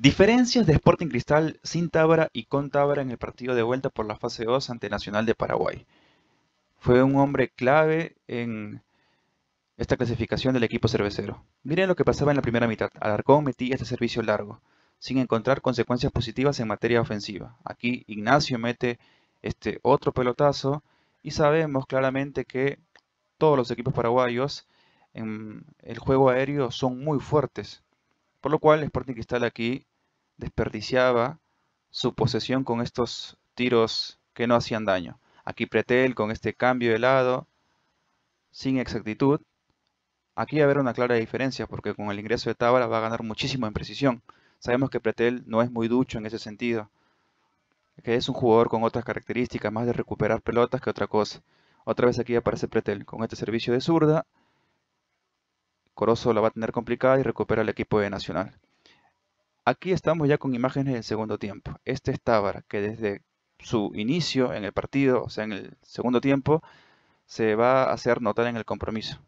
Diferencias de Sporting Cristal sin Tábara y con Tábara en el partido de vuelta por la fase 2 ante Nacional de Paraguay. Fue un hombre clave en esta clasificación del equipo cervecero. Miren lo que pasaba en la primera mitad. Alarcón metía este servicio largo, sin encontrar consecuencias positivas en materia ofensiva. Aquí Ignacio mete este otro pelotazo y sabemos claramente que todos los equipos paraguayos en el juego aéreo son muy fuertes. Por lo cual Sporting Cristal aquí desperdiciaba su posesión con estos tiros que no hacían daño. Aquí Pretel con este cambio de lado, sin exactitud. Aquí va a haber una clara diferencia porque con el ingreso de Tábala va a ganar muchísimo en precisión. Sabemos que Pretel no es muy ducho en ese sentido. Que es un jugador con otras características, más de recuperar pelotas que otra cosa. Otra vez aquí aparece Pretel con este servicio de zurda. Corozo la va a tener complicada y recupera el equipo de Nacional. Aquí estamos ya con imágenes del segundo tiempo. Este es Tábara, que desde su inicio en el partido, o sea, en el segundo tiempo, se va a hacer notar en el compromiso.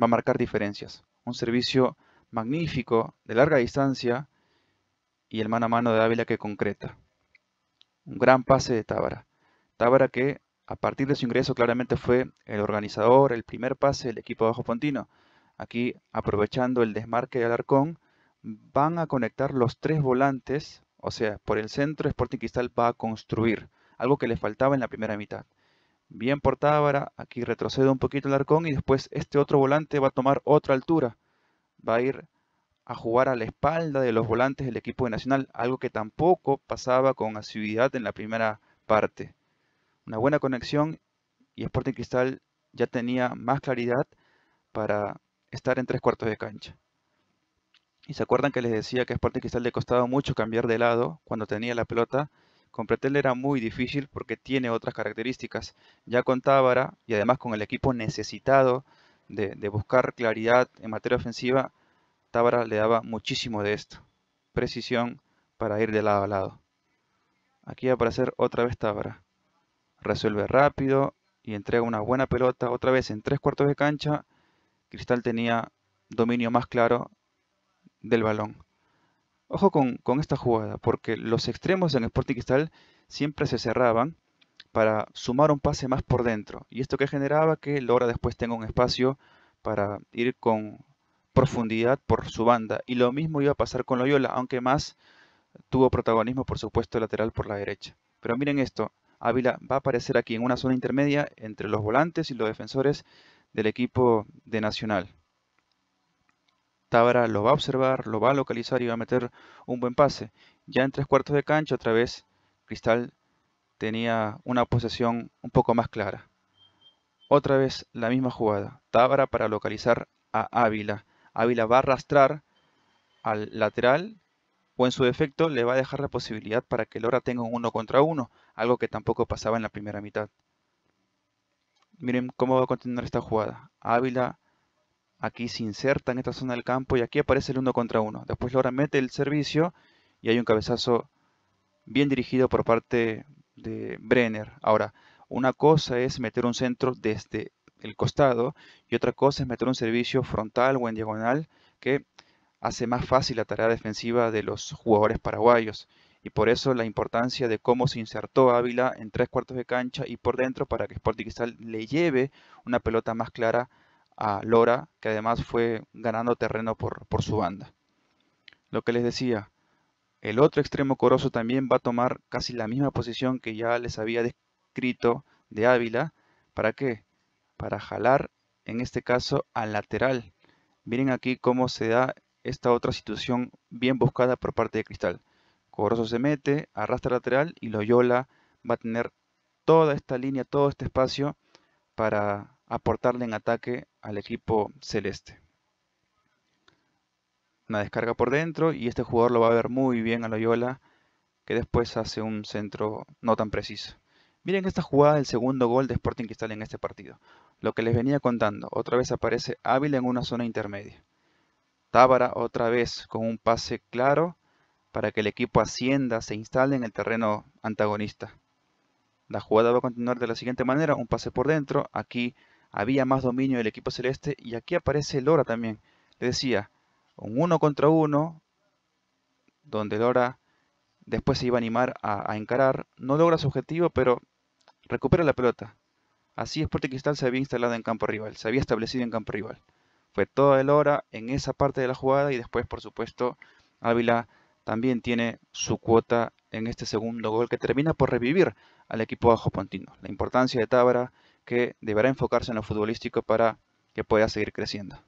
Va a marcar diferencias. Un servicio magnífico, de larga distancia, y el mano a mano de Ávila que concreta. Un gran pase de Tábara. Tábara que a partir de su ingreso claramente fue el organizador, el primer pase del equipo bajo pontino. Aquí aprovechando el desmarque de Alarcón, van a conectar los tres volantes, o sea, por el centro Sporting Cristal va a construir, algo que le faltaba en la primera mitad. Bien por Tábara, aquí retrocede un poquito el arcón y después este otro volante va a tomar otra altura. Va a ir a jugar a la espalda de los volantes del equipo de Nacional, algo que tampoco pasaba con asiduidad en la primera parte. Una buena conexión y Sporting Cristal ya tenía más claridad para estar en tres cuartos de cancha. Y se acuerdan que les decía que a Sporting Cristal le costaba mucho cambiar de lado cuando tenía la pelota. Con Pretel era muy difícil porque tiene otras características. Ya con Tábara y además con el equipo necesitado de, de buscar claridad en materia ofensiva, Tábara le daba muchísimo de esto. Precisión para ir de lado a lado. Aquí va a aparecer otra vez Tábara. Resuelve rápido y entrega una buena pelota. Otra vez en tres cuartos de cancha, Cristal tenía dominio más claro del balón. Ojo con, esta jugada, porque los extremos en Sporting Cristal siempre se cerraban para sumar un pase más por dentro. Y esto que generaba que Lora después tenga un espacio para ir con profundidad por su banda. Y lo mismo iba a pasar con Loyola, aunque más tuvo protagonismo, por supuesto, lateral por la derecha. Pero miren esto, Ávila va a aparecer aquí en una zona intermedia entre los volantes y los defensores del equipo de Nacional. Tábara lo va a observar, lo va a localizar y va a meter un buen pase. Ya en tres cuartos de cancha, otra vez, Cristal tenía una posesión un poco más clara. Otra vez la misma jugada. Tábara para localizar a Ávila. Ávila va a arrastrar al lateral o en su defecto le va a dejar la posibilidad para que Lora tenga un uno contra uno, algo que tampoco pasaba en la primera mitad. Miren cómo va a continuar esta jugada. Ávila Aquí se inserta en esta zona del campo y aquí aparece el uno contra uno. Después Lora mete el servicio y hay un cabezazo bien dirigido por parte de Brenner. Ahora, una cosa es meter un centro desde el costado y otra cosa es meter un servicio frontal o en diagonal que hace más fácil la tarea defensiva de los jugadores paraguayos y por eso la importancia de cómo se insertó Ávila en tres cuartos de cancha y por dentro para que Sporting Cristal le lleve una pelota más clara a Lora, que además fue ganando terreno por, su banda. Lo que les decía, el otro extremo coroso también va a tomar casi la misma posición que ya les había descrito de Ávila. ¿Para qué? Para jalar, en este caso, al lateral. Miren aquí cómo se da esta otra situación bien buscada por parte de Cristal. Coroso se mete, arrastra lateral y Loyola va a tener toda esta línea, todo este espacio para aportarle en ataque al equipo celeste. Una descarga por dentro y este jugador lo va a ver muy bien a Loyola, que después hace un centro no tan preciso. Miren esta jugada el segundo gol de Sporting Cristal en este partido. Lo que les venía contando, otra vez aparece Ávila en una zona intermedia. Tábara otra vez con un pase claro para que el equipo Hacienda se instale en el terreno antagonista. La jugada va a continuar de la siguiente manera, un pase por dentro, aquí había más dominio del equipo celeste y aquí aparece Lora también. Le decía, un uno contra uno, donde Lora después se iba a animar a, encarar, no logra su objetivo, pero recupera la pelota. Así Sporting Cristal se había instalado en campo rival, se había establecido en campo rival. Fue toda el hora en esa parte de la jugada y después, por supuesto, Ávila también tiene su cuota en este segundo gol que termina por revivir al equipo bajo pontino. La importancia de Tábara que deberá enfocarse en lo futbolístico para que pueda seguir creciendo.